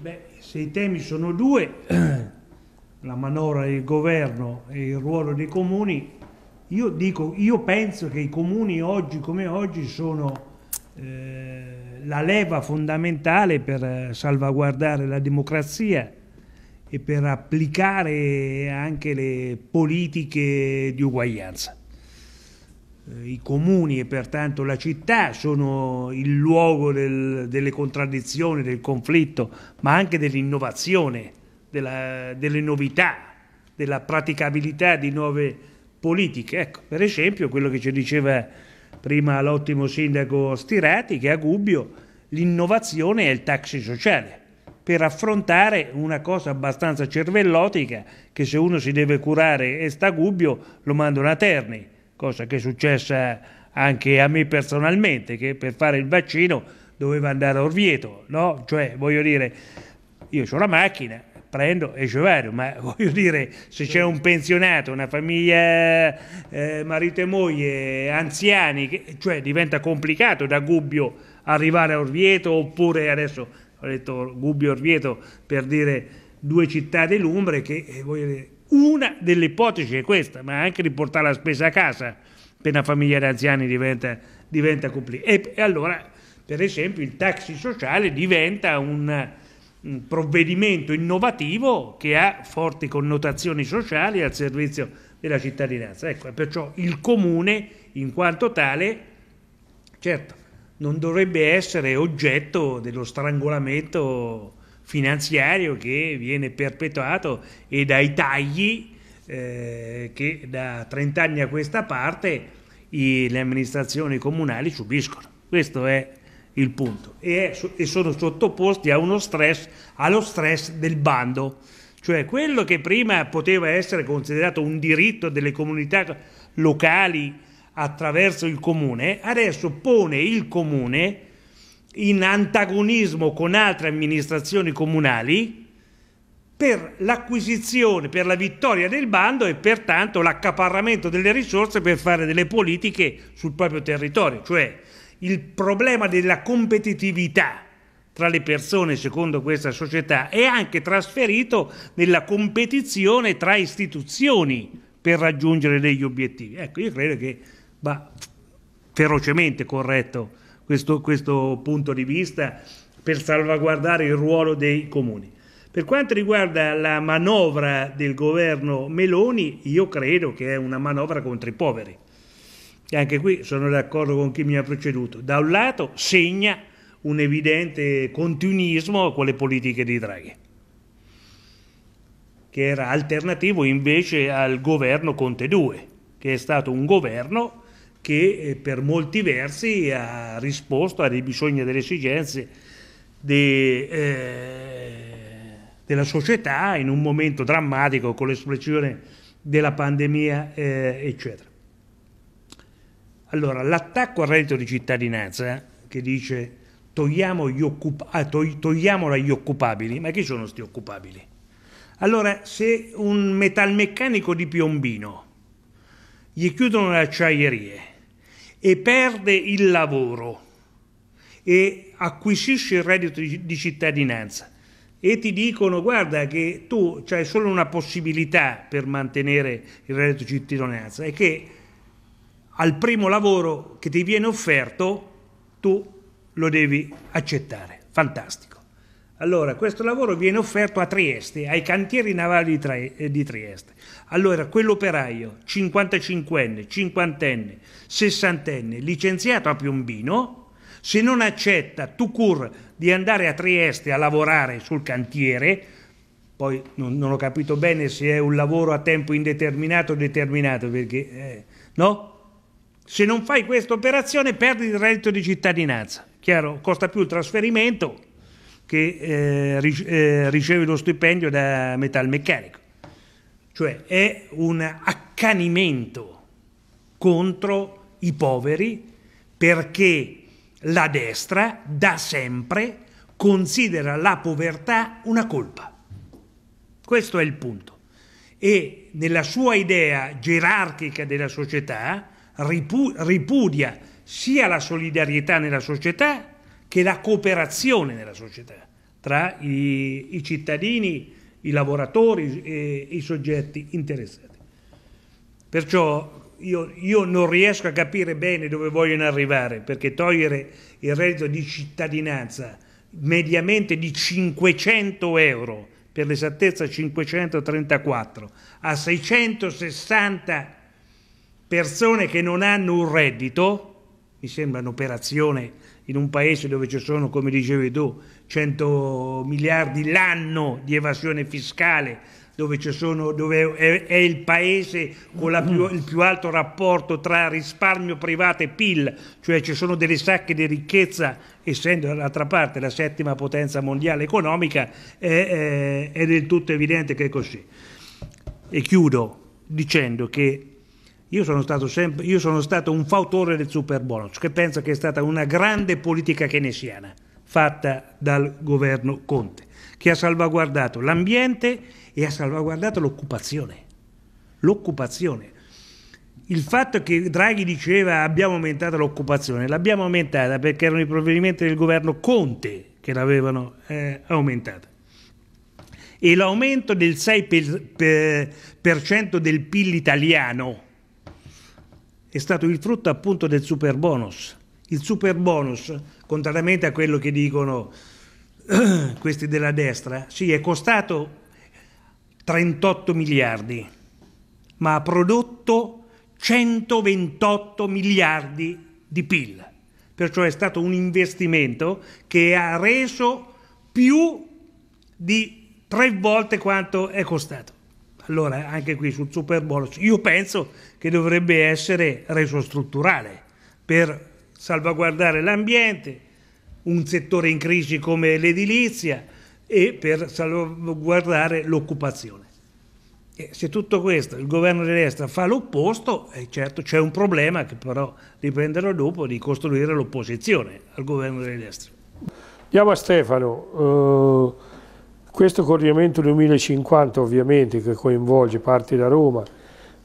Beh, se i temi sono due, la manovra del governo e il ruolo dei comuni, io, dico, io penso che i comuni oggi come oggi sono eh, la leva fondamentale per eh, salvaguardare la democrazia e per applicare anche le politiche di uguaglianza. Eh, i comuni e pertanto la città sono il luogo del, delle contraddizioni, del conflitto, ma anche dell'innovazione, della, delle novità, della praticabilità di nuove politiche. Ecco, per esempio quello che ci diceva prima l'ottimo sindaco Stirati, che a Gubbio l'innovazione è il taxi sociale per affrontare una cosa abbastanza cervellotica che se uno si deve curare e sta a Gubbio lo mandano a Terni cosa che è successa anche a me personalmente, che per fare il vaccino doveva andare a Orvieto, no? Cioè, voglio dire, io ho la macchina, prendo e ci vado, ma voglio dire, se c'è un pensionato, una famiglia, eh, marito e moglie, anziani, che, cioè diventa complicato da Gubbio arrivare a Orvieto, oppure adesso ho detto Gubbio Orvieto per dire due città dell'Umbre che eh, voglio dire, una delle ipotesi è questa, ma anche riportare la spesa a casa per una famiglia di anziani diventa, diventa complicata. E, e, allora, per esempio, il taxi sociale diventa un, un provvedimento innovativo che ha forti connotazioni sociali al servizio della cittadinanza. Ecco, perciò il comune, in quanto tale, certo, non dovrebbe essere oggetto dello strangolamento finanziario che viene perpetuato e dai tagli eh, che da 30 anni a questa parte i, le amministrazioni comunali subiscono. Questo è il punto. E, è, e sono sottoposti stress, allo stress del bando. Cioè quello che prima poteva essere considerato un diritto delle comunità locali attraverso il comune, adesso pone il comune in antagonismo con altre amministrazioni comunali per l'acquisizione, per la vittoria del bando e pertanto l'accaparramento delle risorse per fare delle politiche sul proprio territorio, cioè il problema della competitività tra le persone secondo questa società è anche trasferito nella competizione tra istituzioni per raggiungere degli obiettivi. Ecco, io credo che va ferocemente corretto questo, questo punto di vista per salvaguardare il ruolo dei comuni. Per quanto riguarda la manovra del governo Meloni, io credo che è una manovra contro i poveri. E anche qui sono d'accordo con chi mi ha preceduto. Da un lato segna un evidente continuismo con le politiche di Draghi, che era alternativo invece al governo Conte 2, che è stato un governo che eh, per molti versi ha risposto ai bisogni e alle esigenze de, eh, della società in un momento drammatico con l'espressione della pandemia, eh, eccetera. Allora, l'attacco al reddito di cittadinanza che dice togliamo, gli occup- ah, tog- togliamolo agli occupabili, ma chi sono questi occupabili? Allora, se un metalmeccanico di Piombino gli chiudono le acciaierie, e perde il lavoro e acquisisce il reddito di cittadinanza e ti dicono guarda che tu hai solo una possibilità per mantenere il reddito di cittadinanza è che al primo lavoro che ti viene offerto tu lo devi accettare. Fantastico. Allora, questo lavoro viene offerto a Trieste, ai cantieri navali di, eh, Trieste. Allora, quell'operaio, 55enne, 50enne, 60enne, licenziato a Piombino, se non accetta Tucur di andare a Trieste a lavorare sul cantiere, poi non, non ho capito bene se è un lavoro a tempo indeterminato o determinato, perché... Eh, no? Se non fai questa operazione perdi il reddito di cittadinanza. Chiaro, costa più il trasferimento che eh, eh, riceve lo stipendio da metalmeccanico. Cioè è un accanimento contro i poveri perché la destra da sempre considera la povertà una colpa. Questo è il punto. E nella sua idea gerarchica della società ripudia sia la solidarietà nella società che la cooperazione nella società tra i, i cittadini, i lavoratori e i soggetti interessati. Perciò io, io, non riesco a capire bene dove vogliono arrivare, perché togliere il reddito di cittadinanza mediamente di 500 euro, per l'esattezza 534, a 660 persone che non hanno un reddito, mi sembra un'operazione in un paese dove ci sono, come dicevi tu, 100 miliardi l'anno di evasione fiscale, dove, sono, dove è, è, il paese con più, il più alto rapporto tra risparmio privato e PIL, cioè ci sono delle sacche di ricchezza, essendo dall'altra parte la settima potenza mondiale economica, è, è, è del tutto evidente che è così. E chiudo dicendo che io sono, stato sempre, io sono stato un fautore del super bonus, che penso che è stata una grande politica keynesiana fatta dal governo Conte, che ha salvaguardato l'ambiente e ha salvaguardato l'occupazione. L'occupazione. Il fatto che Draghi diceva abbiamo aumentato l'occupazione, l'abbiamo aumentata perché erano i provvedimenti del governo Conte che l'avevano eh, aumentata. E l'aumento del 6% per, per, del PIL italiano, è stato il frutto appunto del super bonus. Il super bonus, contrariamente a quello che dicono questi della destra, sì, è costato 38 miliardi, ma ha prodotto 128 miliardi di PIL. Perciò è stato un investimento che ha reso più di tre volte quanto è costato. Allora, anche qui sul super bonus, io penso che dovrebbe essere reso strutturale per salvaguardare l'ambiente, un settore in crisi come l'edilizia e per salvaguardare l'occupazione. se tutto questo il governo di destra fa l'opposto, eh, certo c'è un problema che però riprenderò dopo di costruire l'opposizione al governo di destra. Andiamo a Stefano. Uh... Questo coordinamento 2050 ovviamente che coinvolge parte da Roma,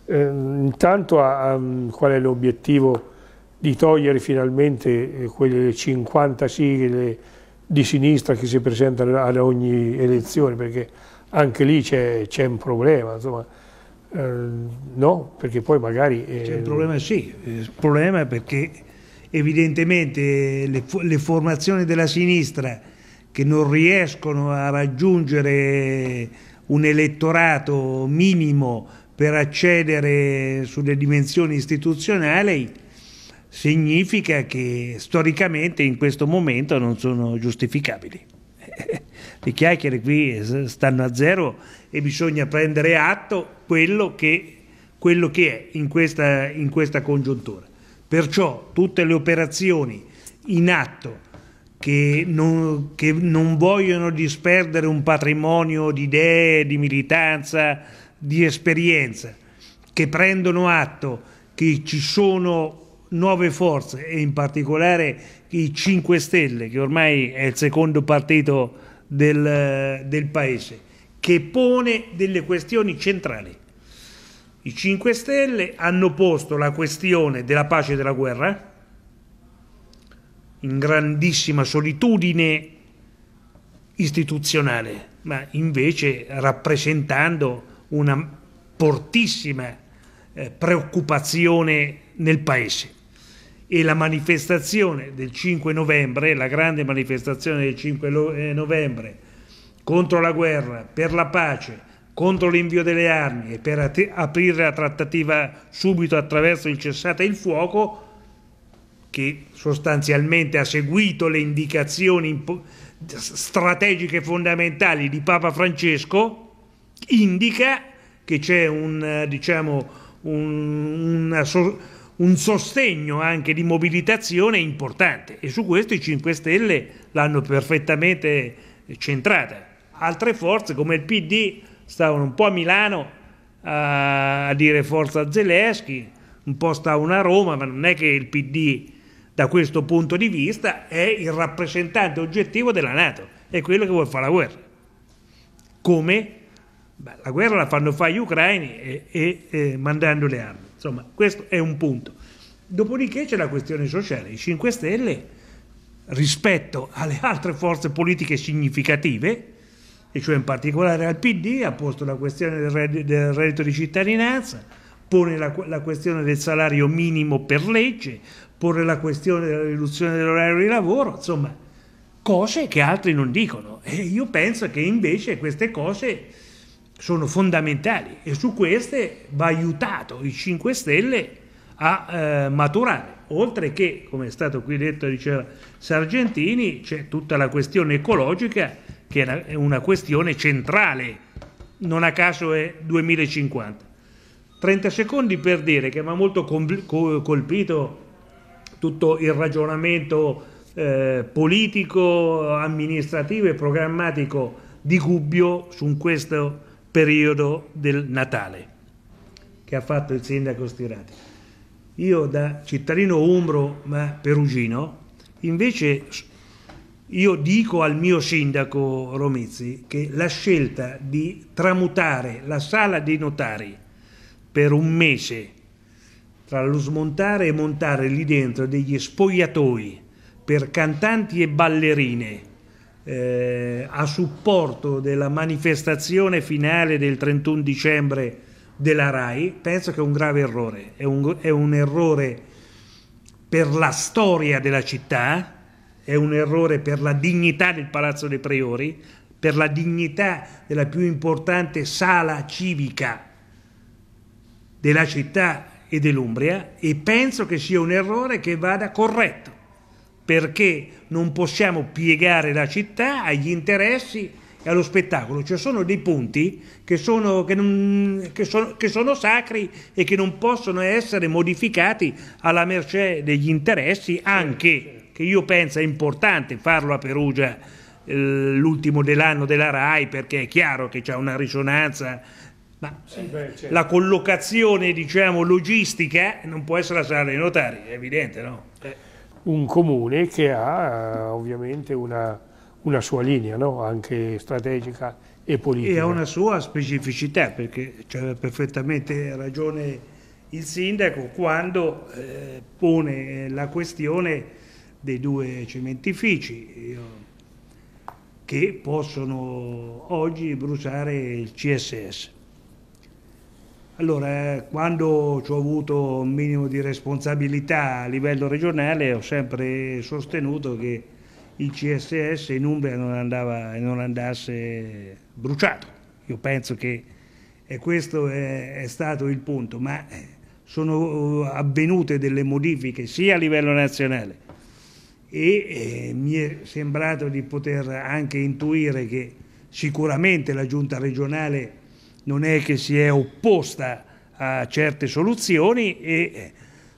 eh, intanto ha, ha, qual è l'obiettivo di togliere finalmente eh, quelle 50 sigle di sinistra che si presentano ad ogni elezione, perché anche lì c'è, un problema, insomma, eh, no? Perché poi magari... Eh... C'è un problema sì, eh, il problema è perché evidentemente le, le formazioni della sinistra che non riescono a raggiungere un elettorato minimo per accedere sulle dimensioni istituzionali significa che storicamente in questo momento non sono giustificabili. Le chiacchiere qui stanno a zero e bisogna prendere atto quello che, quello che è in questa, in questa congiuntura. Perciò tutte le operazioni in atto che non, che non vogliono disperdere un patrimonio di idee, di militanza, di esperienza, che prendono atto che ci sono nuove forze e in particolare i 5 Stelle, che ormai è il secondo partito del, del paese, che pone delle questioni centrali. I 5 Stelle hanno posto la questione della pace e della guerra, in grandissima solitudine istituzionale, ma invece rappresentando una fortissima eh, preoccupazione nel Paese. E la manifestazione del 5 novembre, la grande manifestazione del 5 eh, novembre contro la guerra, per la pace, contro l'invio delle armi e per aprire la trattativa subito attraverso il cessate il fuoco, che sostanzialmente ha seguito le indicazioni strategiche fondamentali di Papa Francesco, indica che c'è un, diciamo, un, so, un sostegno anche di mobilitazione importante e su questo i 5 Stelle l'hanno perfettamente centrata. Altre forze come il PD stavano un po' a Milano a, dire forza a Zelensky, un po' stavano a Roma, ma non è che il PD da questo punto di vista è il rappresentante oggettivo della Nato, è quello che vuole fare la guerra. Come? Beh, la guerra la fanno fare gli ucraini e, e, e mandando le armi. Insomma, questo è un punto. Dopodiché c'è la questione sociale. I 5 Stelle, rispetto alle altre forze politiche significative, e cioè in particolare al PD, ha posto la questione del, red- del reddito di cittadinanza, pone la, la, questione del salario minimo per legge, porre la questione della riduzione dell'orario di lavoro, insomma, cose che altri non dicono. E io penso che invece queste cose sono fondamentali e su queste va aiutato i 5 Stelle a eh, maturare. Oltre che, come è stato qui detto, diceva Sargentini, c'è tutta la questione ecologica che è una questione centrale, non a caso è 2050. 30 secondi per dire che mi ha molto colpito tutto il ragionamento eh, politico, amministrativo e programmatico di Gubbio su questo periodo del Natale che ha fatto il sindaco Stirati. Io da cittadino umbro ma perugino, invece io dico al mio sindaco Romizzi che la scelta di tramutare la sala dei notari per un mese tra lo smontare e montare lì dentro degli spogliatoi per cantanti e ballerine eh, a supporto della manifestazione finale del 31 dicembre della RAI, penso che è un grave errore, è un, è un errore per la storia della città, è un errore per la dignità del Palazzo dei Priori, per la dignità della più importante sala civica della città e dell'Umbria e penso che sia un errore che vada corretto perché non possiamo piegare la città agli interessi e allo spettacolo. Ci cioè sono dei punti che sono, che, non, che, sono, che sono, sacri e che non possono essere modificati alla mercé degli interessi, anche che io penso è importante farlo a Perugia eh, l'ultimo dell'anno della RAI perché è chiaro che c'è una risonanza ma sì, beh, certo. la collocazione diciamo, logistica eh, non può essere la sala dei notari, è evidente, no? Eh. Un comune che ha eh, ovviamente una, una sua linea, no? anche strategica e politica. E ha una sua specificità, perché c'aveva perfettamente ragione il sindaco quando eh, pone la questione dei due cementifici. Io che possono oggi bruciare il CSS. Allora, eh, quando ho avuto un minimo di responsabilità a livello regionale ho sempre sostenuto che il CSS in Umbria non, andava, non andasse bruciato. Io penso che questo è, è, stato il punto, ma eh, sono eh, avvenute delle modifiche sia a livello nazionale e eh, mi è sembrato di poter anche intuire che sicuramente la giunta regionale non è che si è opposta a certe soluzioni e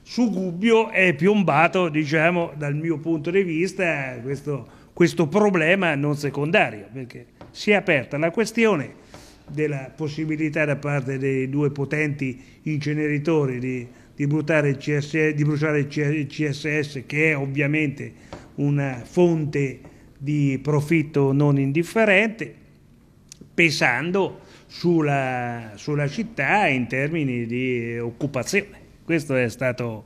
su Gubbio è piombato, diciamo, dal mio punto di vista, questo, questo problema non secondario, perché si è aperta la questione della possibilità da parte dei due potenti inceneritori di, di, il CSS, di bruciare il CSS, che è ovviamente una fonte di profitto non indifferente pesando sulla, sulla città in termini di occupazione. Questo è stato...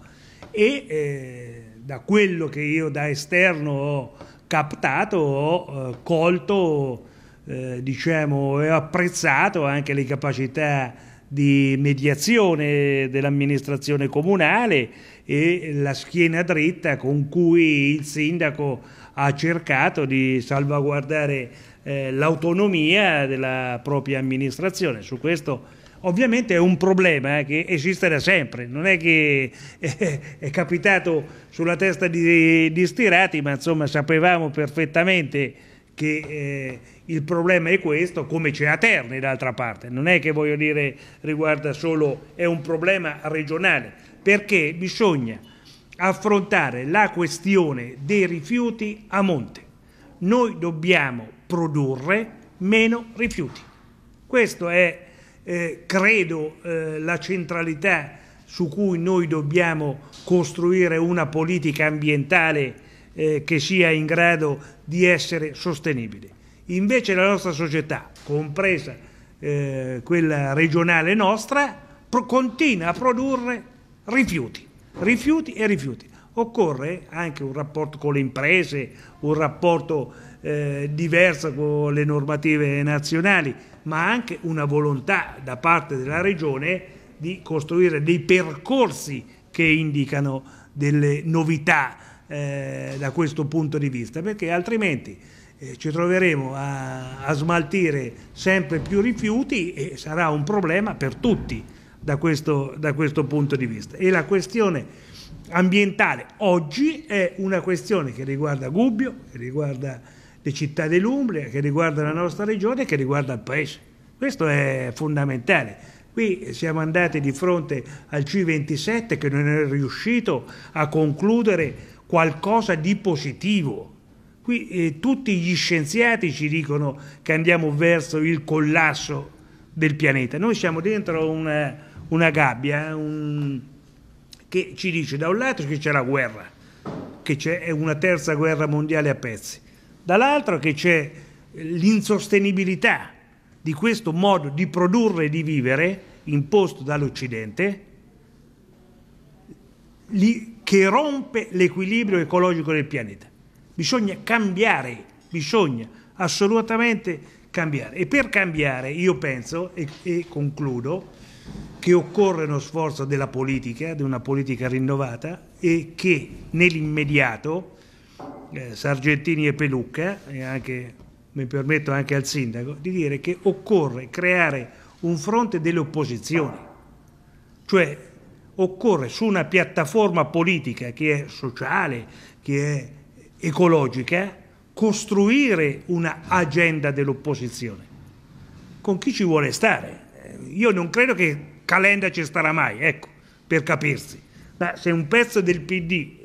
E eh, da quello che io da esterno ho captato, ho eh, colto, eh, diciamo, e apprezzato anche le capacità di mediazione dell'amministrazione comunale e la schiena dritta con cui il sindaco ha cercato di salvaguardare eh, l'autonomia della propria amministrazione. Su questo ovviamente è un problema eh, che esiste da sempre, non è che eh, è capitato sulla testa di, di, Stirati, ma insomma sapevamo perfettamente che eh, il problema è questo, come c'è a Terni d'altra parte, non è che voglio dire riguarda solo, è un problema regionale, perché bisogna affrontare la questione dei rifiuti a monte. Noi dobbiamo produrre meno rifiuti. Questa è, eh, credo, eh, la centralità su cui noi dobbiamo costruire una politica ambientale eh, che sia in grado di essere sostenibile. Invece la nostra società, compresa eh, quella regionale nostra, continua a produrre rifiuti, rifiuti e rifiuti. Occorre anche un rapporto con le imprese, un rapporto eh, diversa con le normative nazionali, ma anche una volontà da parte della Regione di costruire dei percorsi che indicano delle novità eh, da questo punto di vista, perché altrimenti eh, ci troveremo a, a, smaltire sempre più rifiuti e sarà un problema per tutti da questo, da questo punto di vista. E la questione ambientale oggi è una questione che riguarda Gubbio, che riguarda le città dell'Umbria, che riguarda la nostra regione e che riguarda il Paese. Questo è fondamentale. Qui siamo andati di fronte al C27 che non è riuscito a concludere qualcosa di positivo. Qui eh, tutti gli scienziati ci dicono che andiamo verso il collasso del pianeta. Noi siamo dentro una, eh, una gabbia eh, un, che ci dice da un lato che c'è la guerra, che c'è una terza guerra mondiale a pezzi dall'altro che c'è l'insostenibilità di questo modo di produrre e di vivere imposto dall'Occidente, che rompe l'equilibrio ecologico del pianeta. Bisogna cambiare, bisogna assolutamente cambiare. E per cambiare io penso, e, e concludo, che occorre uno sforzo della politica, di una politica rinnovata e che nell'immediato eh, Sargentini e Pelucca, e anche, mi permetto anche al sindaco, di dire che occorre creare un fronte delle opposizioni, cioè occorre su una piattaforma politica che è sociale, che è ecologica, costruire un'agenda dell'opposizione. Con chi ci vuole stare? Eh, io non credo che Calenda ci starà mai, ecco, per capirsi. Ma se un pezzo del PD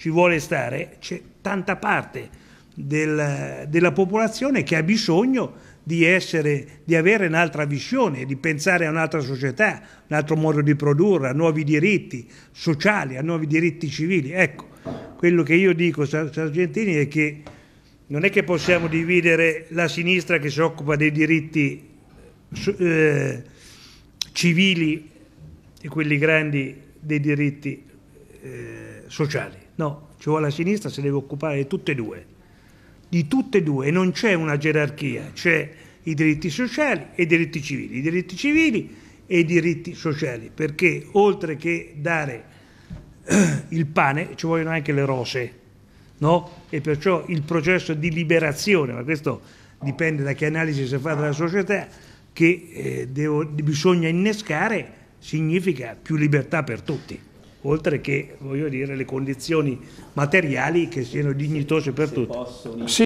ci vuole stare, c'è tanta parte del, della popolazione che ha bisogno di, essere, di avere un'altra visione, di pensare a un'altra società, un altro modo di produrre, a nuovi diritti sociali, a nuovi diritti civili. Ecco, quello che io dico, Sargentini, è che non è che possiamo dividere la sinistra che si occupa dei diritti eh, civili e quelli grandi dei diritti eh, sociali. No, ci vuole la sinistra, si deve occupare di tutte e due. Di tutte e due, non c'è una gerarchia, c'è i diritti sociali e i diritti civili. I diritti civili e i diritti sociali, perché oltre che dare eh, il pane ci vogliono anche le rose, no? E perciò il processo di liberazione, ma questo dipende da che analisi si fa della società, che eh, devo, bisogna innescare significa più libertà per tutti oltre che voglio dire, le condizioni materiali che siano dignitose per Se tutti. Posso...